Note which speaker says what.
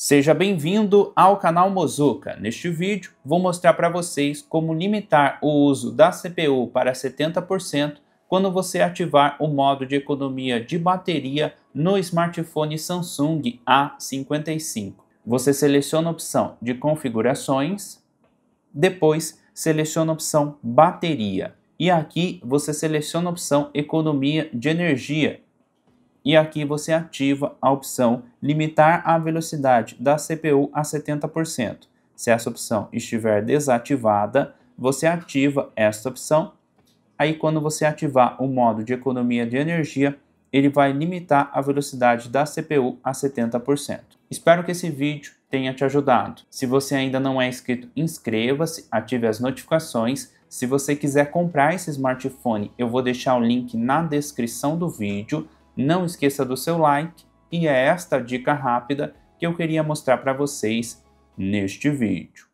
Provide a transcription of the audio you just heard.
Speaker 1: Seja bem-vindo ao canal Mozuka. Neste vídeo vou mostrar para vocês como limitar o uso da CPU para 70% quando você ativar o modo de economia de bateria no smartphone Samsung A55. Você seleciona a opção de configurações, depois seleciona a opção bateria e aqui você seleciona a opção economia de energia e aqui você ativa a opção limitar a velocidade da CPU a 70%. Se essa opção estiver desativada, você ativa esta opção. Aí quando você ativar o modo de economia de energia, ele vai limitar a velocidade da CPU a 70%. Espero que esse vídeo tenha te ajudado. Se você ainda não é inscrito, inscreva-se, ative as notificações. Se você quiser comprar esse smartphone, eu vou deixar o link na descrição do vídeo. Não esqueça do seu like e é esta dica rápida que eu queria mostrar para vocês neste vídeo.